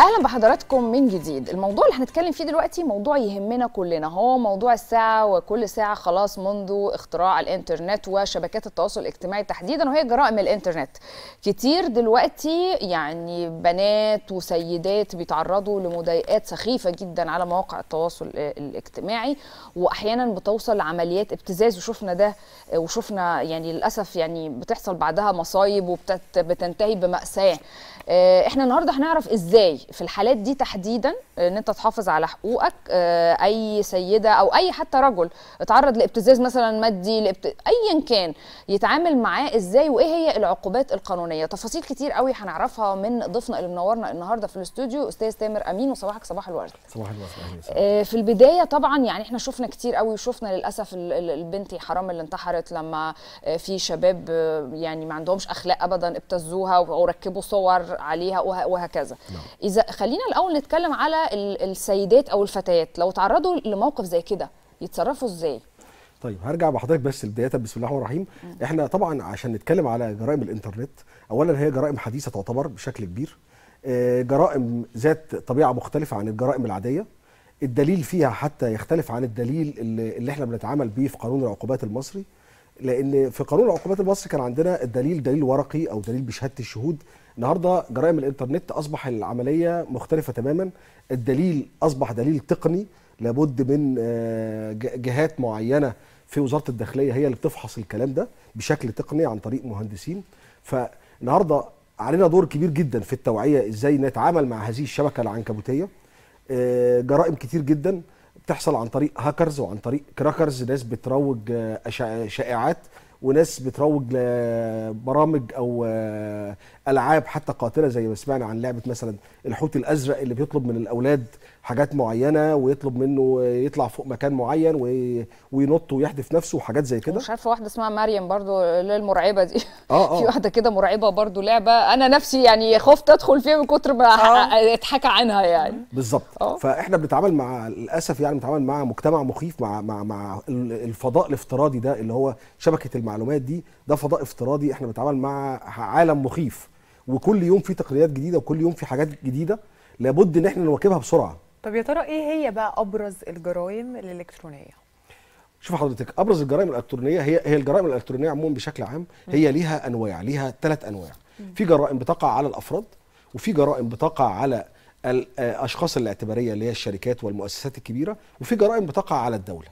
اهلا بحضراتكم من جديد الموضوع اللي هنتكلم فيه دلوقتي موضوع يهمنا كلنا هو موضوع الساعه وكل ساعه خلاص منذ اختراع الانترنت وشبكات التواصل الاجتماعي تحديدا وهي جرائم الانترنت كتير دلوقتي يعني بنات وسيدات بيتعرضوا لمضايقات سخيفه جدا على مواقع التواصل الاجتماعي واحيانا بتوصل لعمليات ابتزاز وشفنا ده وشفنا يعني للاسف يعني بتحصل بعدها مصايب وبتنتهي بمأساة آه، احنا النهارده هنعرف ازاي في الحالات دي تحديدا آه، ان انت تحافظ على حقوقك آه، اي سيده او اي حتى رجل اتعرض لابتزاز مثلا مادي لابت... ايا كان يتعامل معاه ازاي وايه هي العقوبات القانونيه تفاصيل كتير قوي هنعرفها من ضيفنا اللي منورنا النهارده في الاستوديو استاذ تامر امين وصباحك صباح الورد صباح الورد آه، في البدايه طبعا يعني احنا شفنا كتير قوي وشفنا للاسف البنت حرام اللي انتحرت لما في شباب يعني ما عندهمش اخلاق ابدا ابتزوها وركبوا صور عليها وهكذا لا. نعم. اذا خلينا الاول نتكلم على السيدات او الفتيات لو تعرضوا لموقف زي كده يتصرفوا ازاي طيب هرجع بحضرتك بس بدايه بسم الله الرحمن الرحيم م. احنا طبعا عشان نتكلم على جرائم الانترنت اولا هي جرائم حديثه تعتبر بشكل كبير آه، جرائم ذات طبيعه مختلفه عن الجرائم العاديه الدليل فيها حتى يختلف عن الدليل اللي, اللي احنا بنتعامل بيه في قانون العقوبات المصري لان في قانون العقوبات المصري كان عندنا الدليل دليل ورقي او دليل بشهاده الشهود النهارده جرائم الانترنت اصبح العمليه مختلفه تماما الدليل اصبح دليل تقني لابد من آه، جهات معينه في وزاره الداخليه هي اللي بتفحص الكلام ده بشكل تقني عن طريق مهندسين فالنهارده علينا دور كبير جدا في التوعيه ازاي نتعامل مع هذه الشبكه العنكبوتيه آه، جرائم كتير جدا بتحصل عن طريق هاكرز وعن طريق كراكرز ناس بتروج آه، شائعات وناس بتروج لبرامج او آه، العاب حتى قاتله زي ما سمعنا عن لعبه مثلا الحوت الازرق اللي بيطلب من الاولاد حاجات معينه ويطلب منه يطلع فوق مكان معين وينط ويحدف نفسه وحاجات زي كده مش عارفه واحده اسمها مريم برضو المرعبه دي آه آه. في واحده كده مرعبه برضو لعبه انا نفسي يعني خفت ادخل فيها من كتر ما آه. اتحكى عنها يعني بالظبط آه. فاحنا بنتعامل مع للاسف يعني بنتعامل مع مجتمع مخيف مع مع مع الفضاء الافتراضي ده اللي هو شبكه المعلومات دي ده فضاء افتراضي احنا بنتعامل مع عالم مخيف وكل يوم في تقنيات جديده وكل يوم في حاجات جديده لابد ان احنا نواكبها بسرعه طب يا ترى ايه هي بقى ابرز الجرائم الالكترونيه شوف حضرتك ابرز الجرائم الالكترونيه هي هي الجرائم الالكترونيه عموما بشكل عام هي ليها انواع ليها ثلاث انواع في جرائم بتقع على الافراد وفي جرائم بتقع على آه، الاشخاص الاعتباريه اللي هي الشركات والمؤسسات الكبيره وفي جرائم بتقع على الدوله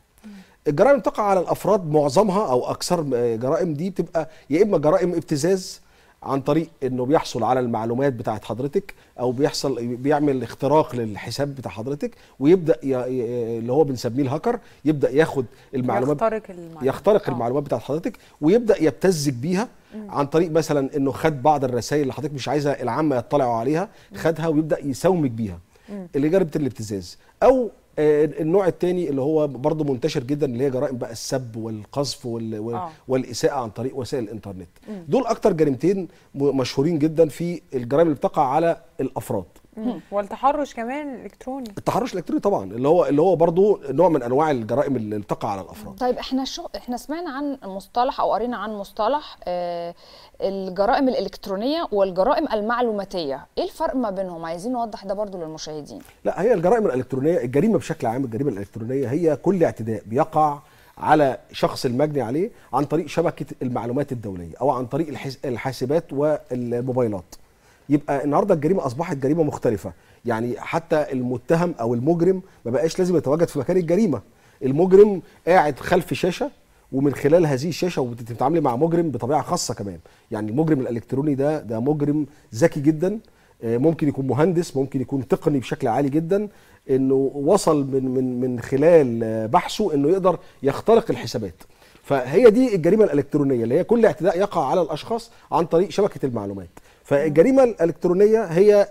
الجرائم بتقع على الافراد معظمها او اكثر آه، جرائم دي بتبقى يا اما جرائم ابتزاز عن طريق انه بيحصل على المعلومات بتاعت حضرتك او بيحصل بيعمل اختراق للحساب بتاع حضرتك ويبدا ي... اللي هو بنسميه الهاكر يبدا ياخد المعلومات يخترق المعلومات يخترق آه. المعلومات بتاعت حضرتك ويبدا يبتزك بيها عن طريق مثلا انه خد بعض الرسائل اللي حضرتك مش عايزه العامه يطلعوا عليها خدها ويبدا يساومك بيها اللي جربت الابتزاز او آه، النوع الثاني اللي هو برضه منتشر جدا اللي هي جرائم بقى السب والقذف وال... آه. والاساءه عن طريق وسائل الانترنت دول اكتر جريمتين مشهورين جدا في الجرائم اللي بتقع على الافراد والتحرش كمان الكتروني التحرش الالكتروني طبعا اللي هو اللي هو برضه نوع من انواع الجرائم اللي بتقع على الافراد طيب احنا شو احنا سمعنا عن مصطلح او قرينا عن مصطلح آه الجرائم الالكترونيه والجرائم المعلوماتيه ايه الفرق ما بينهم عايزين نوضح ده برضه للمشاهدين لا هي الجرائم الالكترونيه الجريمه بشكل عام الجريمه الالكترونيه هي كل اعتداء بيقع على شخص المجني عليه عن طريق شبكه المعلومات الدوليه او عن طريق الحاسبات والموبايلات يبقى النهارده الجريمه اصبحت جريمه مختلفه يعني حتى المتهم او المجرم ما بقاش لازم يتواجد في مكان الجريمه المجرم قاعد خلف شاشه ومن خلال هذه الشاشه وبتتعاملي مع مجرم بطبيعه خاصه كمان يعني المجرم الالكتروني ده ده مجرم ذكي جدا آه، ممكن يكون مهندس ممكن يكون تقني بشكل عالي جدا انه وصل من من من خلال بحثه انه يقدر يخترق الحسابات فهي دي الجريمه الالكترونيه اللي هي كل اعتداء يقع على الاشخاص عن طريق شبكه المعلومات فالجريمه الالكترونيه هي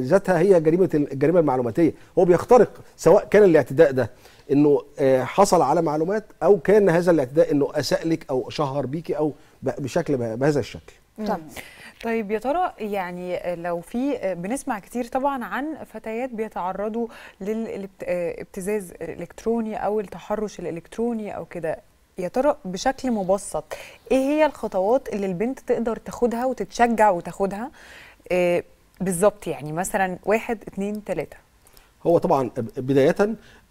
ذاتها هي جريمه الجريمه المعلوماتيه هو بيخترق سواء كان الاعتداء ده انه آه، حصل على معلومات او كان هذا الاعتداء انه اساء لك او شهر بيكي او بشكل بهذا الشكل طيب يا ترى يعني لو في بنسمع كتير طبعا عن فتيات بيتعرضوا للابتزاز آه، الالكتروني او التحرش الالكتروني او كده يا ترى بشكل مبسط ايه هي الخطوات اللي البنت تقدر تاخدها وتتشجع وتاخدها إيه بالظبط يعني مثلا واحد اتنين تلاته هو طبعا آه، بدايه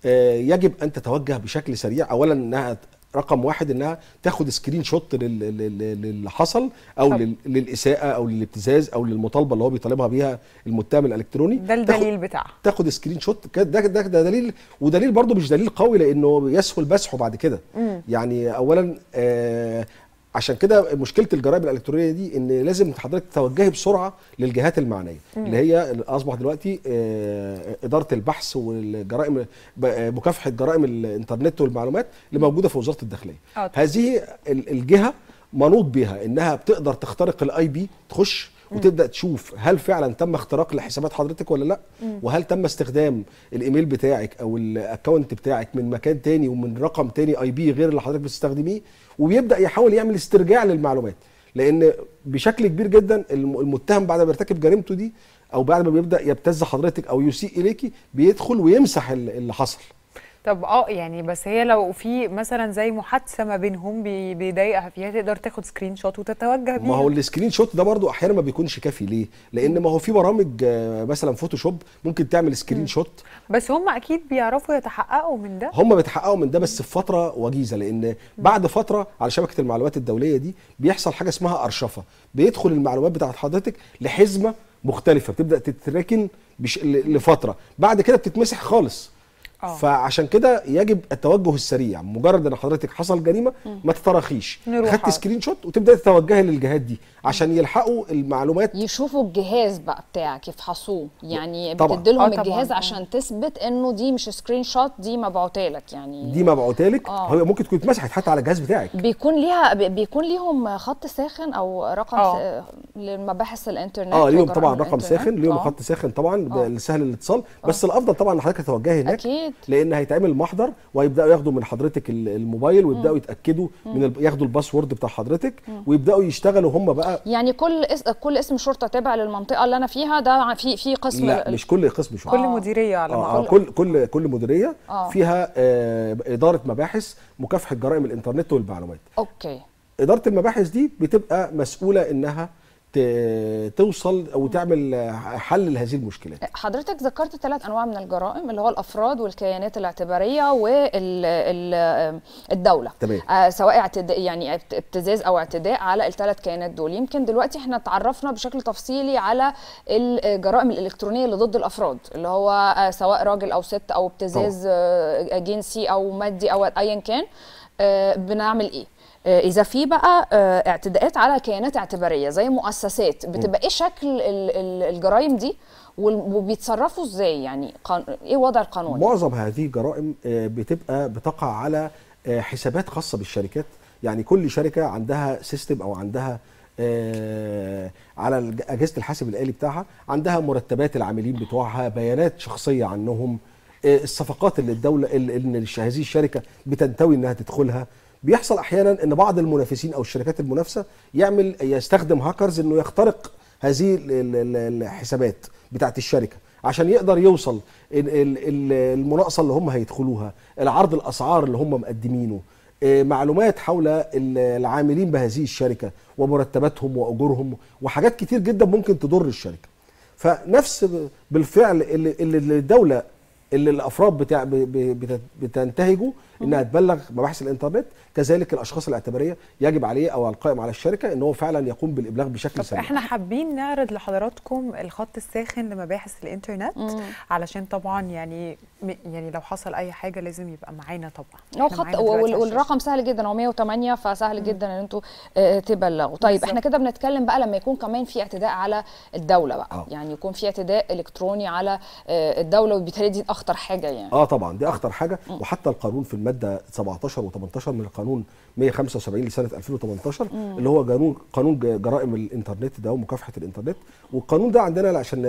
آه، يجب ان تتوجه بشكل سريع اولا انها رقم واحد انها تاخد سكرين شوت للي حصل او للاساءه او للابتزاز او للمطالبه اللي هو بيطالبها بيها المتهم الالكتروني ده الدليل بتاعها تاخد سكرين شوت ده ده ده دليل ودليل برضه مش دليل قوي لانه يسهل بسحه بعد كده يعني اولا آه، عشان كده مشكله الجرائم الالكترونيه دي ان لازم حضرتك توجهي بسرعه للجهات المعنيه مم. اللي هي اصبح دلوقتي آه، اداره البحث والجرائم مكافحه جرائم الانترنت والمعلومات اللي موجوده في وزاره الداخليه أوه. هذه الجهه منوط بها انها بتقدر تخترق الاي بي تخش وتبدا تشوف هل فعلا تم اختراق لحسابات حضرتك ولا لا وهل تم استخدام الايميل بتاعك او الاكونت بتاعك من مكان تاني ومن رقم تاني اي بي غير اللي حضرتك بتستخدميه وبيبدا يحاول يعمل استرجاع للمعلومات لان بشكل كبير جدا المتهم بعد ما بيرتكب جريمته دي او بعد ما بيبدا يبتز حضرتك او يسيء اليكي بيدخل ويمسح اللي حصل طب اه يعني بس هي لو في مثلا زي محادثه ما بينهم بيضايقها فيها تقدر تاخد سكرين شوت وتتوجه بيه ما هو السكرين شوت ده برضو احيانا ما بيكونش كافي ليه لان ما هو في برامج آه، مثلا فوتوشوب ممكن تعمل سكرين شوت بس هم اكيد بيعرفوا يتحققوا من ده هم بيتحققوا من ده بس في فتره وجيزه لان بعد فتره على شبكه المعلومات الدوليه دي بيحصل حاجه اسمها ارشفه بيدخل المعلومات بتاعت حضرتك لحزمه مختلفه بتبدا تتركن بش... لفتره بعد كده بتتمسح خالص آه. فعشان كده يجب التوجه السريع مجرد ان حضرتك حصل جريمه ما تتراخيش خدت سكرين شوت وتبدا تتوجهي للجهات دي عشان يلحقوا المعلومات يشوفوا الجهاز بقى بتاعك يفحصوه يعني بتدي لهم آه، الجهاز عشان تثبت انه دي مش سكرين شوت دي مبعوته لك يعني دي مبعوته لك آه. هو ممكن تكون اتمسحت حتى على الجهاز بتاعك بيكون ليها بيكون ليهم خط ساخن او رقم س... للمباحث الانترنت اه ليهم طبعا رقم ساخن ليهم خط ساخن طبعا سهل الاتصال بس الافضل طبعا ان حضرتك تتوجهي هناك أكيد. أكيد. لان هيتعمل محضر وهيبداوا ياخدوا من حضرتك الموبايل ويبداوا يتاكدوا من ال... ياخدوا الباسورد بتاع حضرتك ويبداوا يشتغلوا هم بقى يعني كل اس... كل اسم شرطه تابع للمنطقه اللي انا فيها ده في في قسم لا ال... مش كل قسم شرطه كل مديريه على آه. آه. كل كل كل مديريه آه. فيها آه اداره مباحث مكافحه جرائم الانترنت والمعلومات اوكي اداره المباحث دي بتبقى مسؤوله انها توصل او تعمل حل لهذه المشكلات. حضرتك ذكرت ثلاث انواع من الجرائم اللي هو الافراد والكيانات الاعتباريه والدوله. تمام. آه سواء اعتداء يعني ابتزاز او اعتداء على الثلاث كيانات دول، يمكن دلوقتي احنا تعرفنا بشكل تفصيلي على الجرائم الالكترونيه اللي ضد الافراد اللي هو آه، سواء راجل او ست او ابتزاز طبعا. آه، جنسي او مادي او ايا كان. آه، بنعمل ايه آه، اذا في بقى آه، اعتداءات على كيانات اعتباريه زي مؤسسات بتبقى ايه شكل الجرائم دي وبيتصرفوا ازاي يعني ايه وضع القانون معظم هذه الجرائم بتبقى بتقع على حسابات خاصه بالشركات يعني كل شركه عندها سيستم او عندها على اجهزه الحاسب الالي بتاعها عندها مرتبات العاملين بتوعها بيانات شخصيه عنهم الصفقات اللي الدوله اللي هذه الشركه بتنتوي انها تدخلها بيحصل احيانا ان بعض المنافسين او الشركات المنافسه يعمل يستخدم هاكرز انه يخترق هذه الحسابات بتاعت الشركه عشان يقدر يوصل المناقصه اللي هم هيدخلوها العرض الاسعار اللي هم مقدمينه آه، معلومات حول العاملين بهذه الشركه ومرتباتهم واجورهم وحاجات كتير جدا ممكن تضر الشركه فنفس بالفعل اللي الدوله اللي الافراد بتاع بتنتهجه انها تبلغ مباحث الانترنت كذلك الاشخاص الاعتباريه يجب عليه او القائم على الشركه ان هو فعلا يقوم بالابلاغ بشكل سليم احنا حابين نعرض لحضراتكم الخط الساخن لمباحث الانترنت مم. علشان طبعا يعني يعني لو حصل اي حاجه لازم يبقى معانا طبعا هو خط والرقم سهل جدا هو 108 فسهل جدا ان انتم آه، تبلغوا طيب بالزبط. احنا كده بنتكلم بقى لما يكون كمان في اعتداء على الدوله بقى أوه. يعني يكون في اعتداء الكتروني على آه، الدوله وبالتالي دي اخطر حاجه يعني اه طبعا دي اخطر حاجه م. وحتى القانون في الماده 17 و18 من القانون 175 لسنه 2018 م. اللي هو قانون قانون جرائم الانترنت ده ومكافحه الانترنت والقانون ده عندنا عشان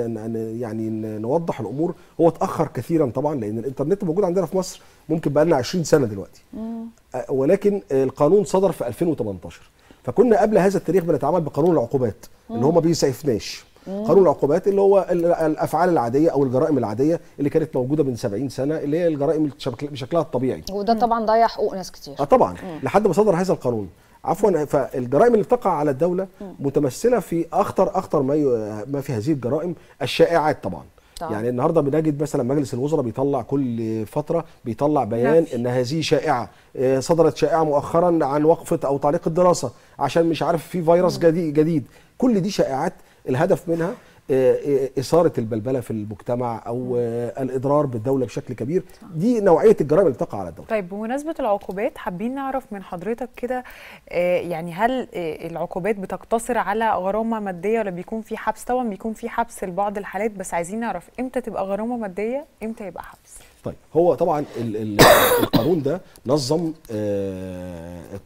يعني نوضح الامور هو اتاخر كثيرا طبعا لان الانترنت موجود عندنا في مصر ممكن بقى لنا 20 سنه دلوقتي م. ولكن القانون صدر في 2018 فكنا قبل هذا التاريخ بنتعامل بقانون العقوبات اللي هو ما بيسعفناش قانون العقوبات اللي هو الافعال العاديه او الجرائم العاديه اللي كانت موجوده من 70 سنه اللي هي الجرائم بشكلها الطبيعي وده طبعا ضيع حقوق ناس كتير اه طبعا مم. لحد ما صدر هذا القانون عفوا فالجرائم اللي بتقع على الدوله مم. متمثله في اخطر اخطر ما ما في هذه الجرائم الشائعات طبعا يعني النهارده بنجد مثلا مجلس الوزراء بيطلع كل فتره بيطلع بيان نعم. ان هذه شائعه آه، صدرت شائعه مؤخرا عن وقفه او تعليق الدراسه عشان مش عارف في فيروس جديد كل دي شائعات الهدف منها آه، آه، إثارة البلبلة في المجتمع أو آه، الإضرار بالدولة بشكل كبير دي نوعية الجرائم اللي بتقع على الدولة طيب بمناسبة العقوبات حابين نعرف من حضرتك كده يعني هل العقوبات بتقتصر على غرامة مادية ولا بيكون في حبس طبعا بيكون في حبس لبعض الحالات بس عايزين نعرف إمتى تبقى غرامة مادية إمتى يبقى حبس طيب هو طبعا القانون ده نظم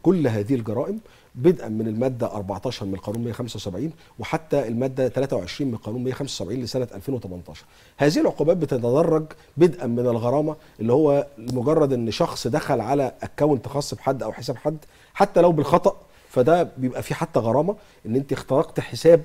كل هذه الجرائم بدءا من الماده 14 من القانون 175 وحتى الماده 23 من القانون 175 لسنه 2018 هذه العقوبات بتتدرج بدءا من الغرامه اللي هو مجرد ان شخص دخل على اكونت خاص بحد او حساب حد حتى لو بالخطا فده بيبقى فيه حتى غرامه ان انت اخترقت حساب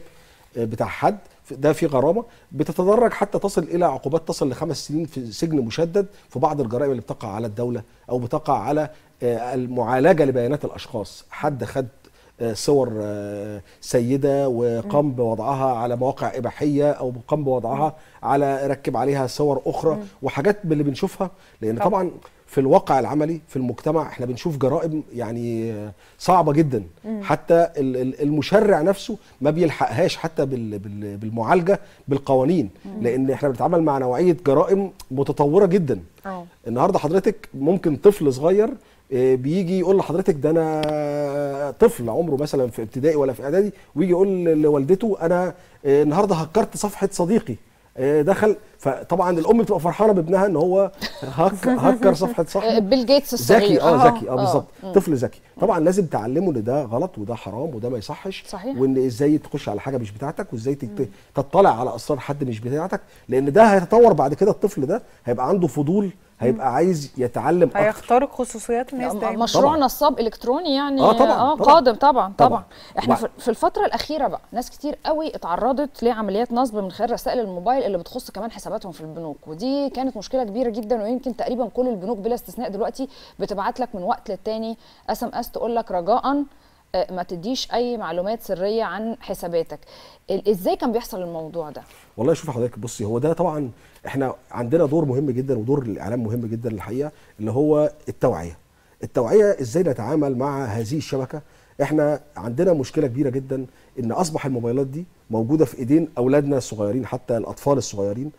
آه، بتاع حد ده في غرامه بتتدرج حتى تصل الى عقوبات تصل لخمس سنين في سجن مشدد في بعض الجرائم اللي بتقع على الدوله او بتقع على آه، المعالجه لبيانات الاشخاص حد خد صور آه، سيده وقام بوضعها على مواقع اباحيه او قام بوضعها على ركب عليها صور اخرى وحاجات من اللي بنشوفها لان طبعا في الواقع العملي في المجتمع احنا بنشوف جرائم يعني آه، صعبه جدا حتى المشرع نفسه ما بيلحقهاش حتى بالمعالجه بالقوانين لان احنا بنتعامل مع نوعيه جرائم متطوره جدا النهارده حضرتك ممكن طفل صغير آه، بيجي يقول لحضرتك ده انا طفل عمره مثلا في ابتدائي ولا في اعدادي ويجي يقول لوالدته انا آه، النهارده هكرت صفحه صديقي آه، دخل فطبعا الام بتبقى فرحانه بابنها ان هو هك هكر صفحه صح بيل جيتس الصغير ذكي اه ذكي اه بالظبط طفل ذكي طبعا لازم تعلمه ان ده غلط وده حرام وده ما يصحش صحيح. وان ازاي تخش على حاجه مش بتاعتك وازاي تطلع على اسرار حد مش بتاعتك لان ده هيتطور بعد كده الطفل ده هيبقى عنده فضول هيبقى عايز يتعلم اكتر هيخترق خصوصيات الناس دايما مشروع طبعًا. نصاب الكتروني يعني اه طبعا اه قادم طبعا طبعا, طبعًا. احنا طبعًا. في الفتره الاخيره بقى ناس كتير قوي اتعرضت لعمليات نصب من خلال رسائل الموبايل اللي بتخص كمان حساباتهم في البنوك ودي كانت مشكله كبيره جدا ويمكن تقريبا كل البنوك بلا استثناء دلوقتي بتبعت لك من وقت للتاني اس ام اس تقول لك رجاء آه، ما تديش اي معلومات سريه عن حساباتك ازاي كان بيحصل الموضوع ده والله شوف حضرتك بصي هو ده طبعا احنا عندنا دور مهم جدا ودور الاعلام مهم جدا الحقيقه اللي هو التوعيه التوعيه ازاي نتعامل مع هذه الشبكه احنا عندنا مشكله كبيره جدا ان اصبح الموبايلات دي موجوده في ايدين اولادنا الصغيرين حتى الاطفال الصغيرين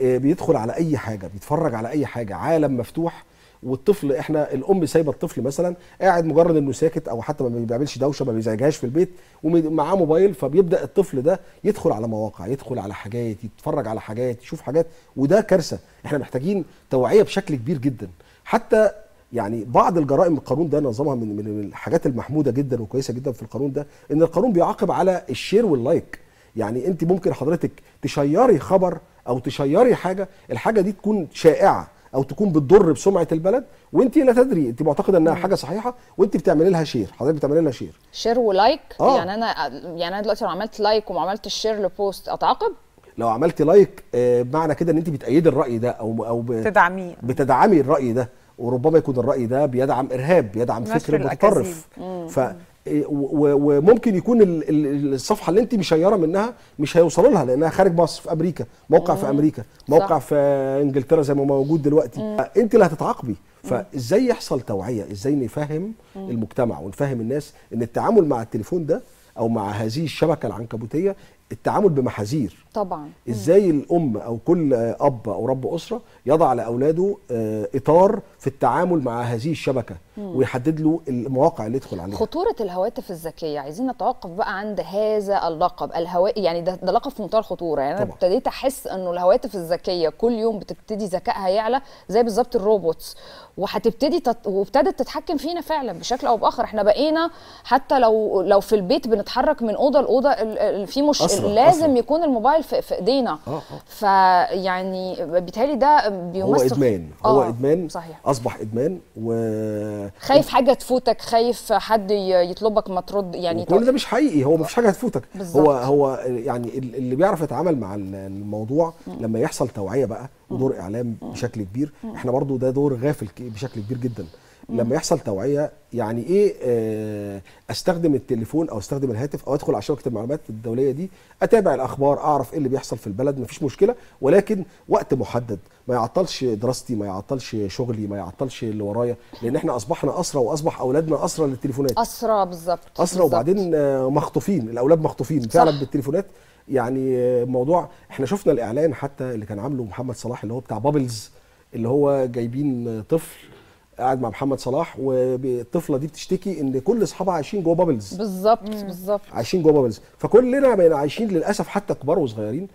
آه، بيدخل على اي حاجه بيتفرج على اي حاجه عالم مفتوح والطفل احنا الام سايبه الطفل مثلا قاعد مجرد انه ساكت او حتى ما بيعملش دوشه ما بيزعجهاش في البيت ومعاه موبايل فبيبدا الطفل ده يدخل على مواقع يدخل على حاجات يتفرج على حاجات يشوف حاجات وده كارثه احنا محتاجين توعيه بشكل كبير جدا حتى يعني بعض الجرائم القانون ده نظمها من من الحاجات المحموده جدا وكويسه جدا في القانون ده ان القانون بيعاقب على الشير واللايك يعني انت ممكن حضرتك تشيري خبر او تشيري حاجه الحاجه دي تكون شائعه او تكون بتضر بسمعه البلد وانت لا تدري انت معتقده انها حاجه صحيحه وانت بتعملي لها شير حضرتك بتعملي لها شير شير ولايك آه. يعني انا يعني انا دلوقتي لو عملت لايك وما عملتش شير لبوست اتعاقب لو عملتي لايك آه، بمعنى معنى كده ان انت بتأيدي الراي ده او او بتدعميه بتدعمي الراي ده وربما يكون الراي ده بيدعم ارهاب بيدعم فكر متطرف ف وممكن يكون الصفحه اللي انت مشيره منها مش هيوصلوا لها لانها خارج مصر في امريكا موقع في امريكا موقع صح. في انجلترا زي ما موجود دلوقتي مم. انت اللي هتتعاقبي فازاي يحصل توعيه ازاي نفهم مم. المجتمع ونفهم الناس ان التعامل مع التليفون ده او مع هذه الشبكه العنكبوتيه التعامل بمحاذير طبعا ازاي الام او كل اب او رب اسره يضع لاولاده آه، اطار في التعامل مع هذه الشبكه م. ويحدد له المواقع اللي يدخل عليها خطوره الهواتف الذكيه عايزين نتوقف بقى عند هذا اللقب الهوا يعني ده, ده لقب في منتهى الخطوره يعني طبعا. انا ابتديت احس انه الهواتف الذكيه كل يوم بتبتدي ذكائها يعلى زي بالظبط الروبوتس وهتبتدي تت... وابتدت تتحكم فينا فعلا بشكل او باخر احنا بقينا حتى لو لو في البيت بنتحرك من اوضه لاوضه في مش أسرع. لازم أسرع. يكون الموبايل البطل في, في ايدينا آه، آه. فيعني بيتهيألي ده بيمثل هو ادمان هو آه، ادمان صحيح. اصبح ادمان و خايف حاجه تفوتك خايف حد يطلبك ما ترد يعني كل ده مش حقيقي هو مفيش حاجه هتفوتك هو هو يعني اللي بيعرف يتعامل مع الموضوع لما يحصل توعيه بقى ودور اعلام بشكل كبير احنا برضو ده دور غافل بشكل كبير جدا لما يحصل توعيه يعني ايه آه، استخدم التليفون او استخدم الهاتف او ادخل على شبكه المعلومات الدوليه دي اتابع الاخبار اعرف ايه اللي بيحصل في البلد مفيش مشكله ولكن وقت محدد ما يعطلش دراستي ما يعطلش شغلي ما يعطلش اللي ورايا لان احنا اصبحنا اسرى واصبح اولادنا اسرى للتليفونات اسرى بالظبط اسرى وبعدين آه، مخطوفين الاولاد مخطوفين فعلا بالتليفونات يعني آه، موضوع احنا شفنا الاعلان حتى اللي كان عامله محمد صلاح اللي هو بتاع بابلز اللي هو جايبين طفل قاعد مع محمد صلاح والطفله دي بتشتكي ان كل اصحابها عايشين جوه بابلز بالظبط بالظبط عايشين جوه بابلز فكلنا بقينا عايشين للاسف حتى كبار وصغيرين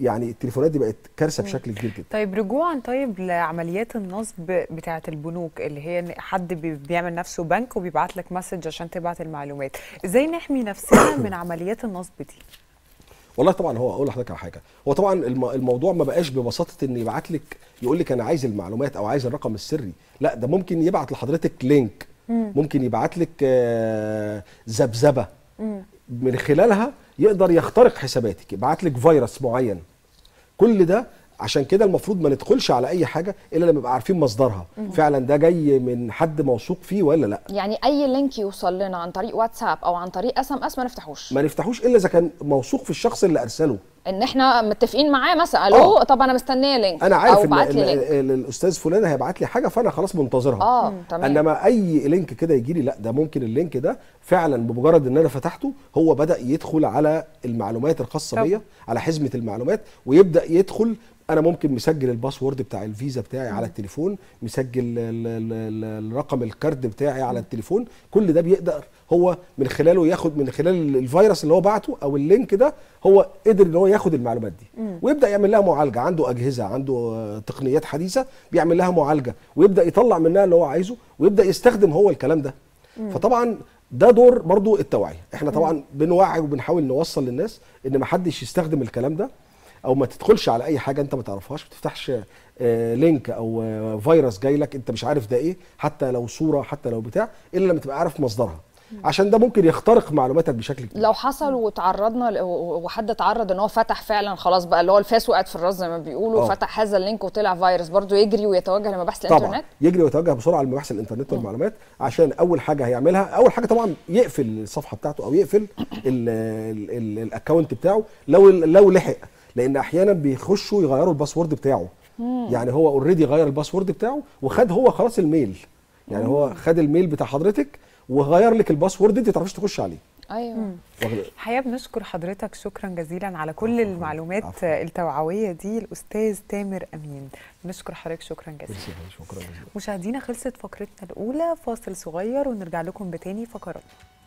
يعني التليفونات دي بقت كارثه بشكل كبير جدا طيب رجوعا طيب لعمليات النصب بتاعه البنوك اللي هي ان حد بيعمل نفسه بنك وبيبعت لك مسج عشان تبعت المعلومات ازاي نحمي نفسنا من عمليات النصب دي والله طبعا هو اقول لحضرتك على حاجه هو طبعا الموضوع ما بقاش ببساطه ان يبعت لك يقول لك انا عايز المعلومات او عايز الرقم السري لا ده ممكن يبعت لحضرتك لينك ممكن يبعت لك آه، ذبذبه من خلالها يقدر يخترق حساباتك يبعت لك فيروس معين كل ده عشان كده المفروض ما ندخلش على اي حاجه الا لما نبقى عارفين مصدرها مم. فعلا ده جاي من حد موثوق فيه ولا لا يعني اي لينك يوصل لنا عن طريق واتساب او عن طريق اس ام اس ما نفتحوش ما نفتحوش الا اذا كان موثوق في الشخص اللي ارسله ان احنا متفقين معاه مثلا الو آه. طب انا مستنيه لينك انا عارف ان, إن الاستاذ فلان هيبعت لي حاجه فانا خلاص منتظرها اه تمام انما اي لينك كده يجي لي لا ده ممكن اللينك ده فعلا بمجرد ان انا فتحته هو بدا يدخل على المعلومات الخاصه بيا على حزمه المعلومات ويبدا يدخل انا ممكن مسجل الباسورد بتاع الفيزا بتاعي على التليفون مسجل الرقم الكارد بتاعي على التليفون كل ده بيقدر هو من خلاله ياخد من خلال الفيروس اللي هو بعته او اللينك ده هو قدر ان هو ياخد المعلومات دي مم. ويبدا يعمل لها معالجه عنده اجهزه عنده تقنيات حديثه بيعمل لها معالجه ويبدا يطلع منها اللي هو عايزه ويبدا يستخدم هو الكلام ده مم. فطبعا ده دور برضو التوعيه احنا طبعا بنوعي وبنحاول نوصل للناس ان ما حدش يستخدم الكلام ده او ما تدخلش على اي حاجه انت ما تعرفهاش ما تفتحش آه، لينك او آه، فيروس جاي لك انت مش عارف ده ايه حتى لو صوره حتى لو بتاع الا لما تبقى عارف مصدرها عشان ده ممكن يخترق معلوماتك بشكل كبير لو حصل وتعرضنا وحد اتعرض ان هو فتح فعلا خلاص بقى اللي هو الفاس وقعت في الراس زي ما بيقولوا أوه. فتح هذا اللينك وطلع فيروس برضه يجري ويتوجه لمباحث الانترنت طبعا يجري ويتوجه بسرعه لمباحث الانترنت والمعلومات عشان اول حاجه هيعملها اول حاجه طبعا يقفل الصفحه بتاعته او يقفل الاكونت بتاعه لو لو لحق لان احيانا بيخشوا يغيروا الباسورد بتاعه مم. يعني هو اوريدي غير الباسورد بتاعه وخد هو خلاص الميل يعني مم. هو خد الميل بتاع حضرتك وغير لك الباسورد انت تعرفش تخش عليه ايوه الحقيقه بنشكر حضرتك شكرا جزيلا على كل عفو. المعلومات عفو. التوعويه دي الاستاذ تامر امين بنشكر حضرتك شكرا جزيلا شكرا جزيلا مشاهدينا خلصت فقرتنا الاولى فاصل صغير ونرجع لكم بتاني فقرات